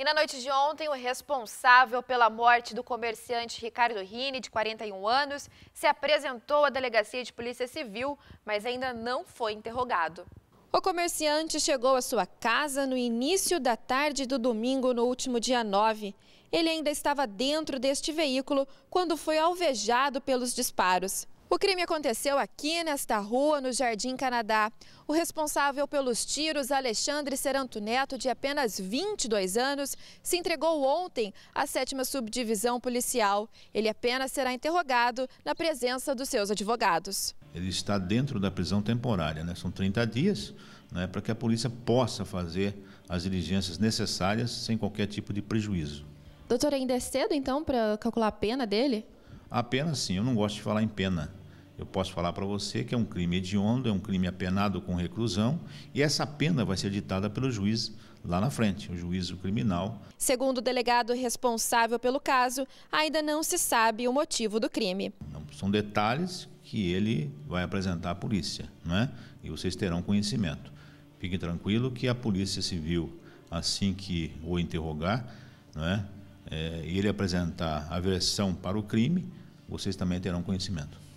E na noite de ontem, o responsável pela morte do comerciante Ricardo Rini, de 41 anos, se apresentou à delegacia de polícia civil, mas ainda não foi interrogado. O comerciante chegou à sua casa no início da tarde do domingo, no último dia 9. Ele ainda estava dentro deste veículo quando foi alvejado pelos disparos. O crime aconteceu aqui nesta rua, no Jardim Canadá. O responsável pelos tiros, Alexandre Seranto Neto, de apenas 22 anos, se entregou ontem à sétima subdivisão policial. Ele apenas será interrogado na presença dos seus advogados. Ele está dentro da prisão temporária, né? são 30 dias, né, para que a polícia possa fazer as diligências necessárias sem qualquer tipo de prejuízo. Doutor, ainda é cedo então para calcular a pena dele? A pena, sim, eu não gosto de falar em pena. Eu posso falar para você que é um crime hediondo, é um crime apenado com reclusão, e essa pena vai ser ditada pelo juiz lá na frente, o juízo criminal. Segundo o delegado responsável pelo caso, ainda não se sabe o motivo do crime. São detalhes que ele vai apresentar à polícia, não é? e vocês terão conhecimento. Fique tranquilo que a Polícia Civil, assim que o interrogar, não é? é, ele apresentar versão para o crime, vocês também terão conhecimento.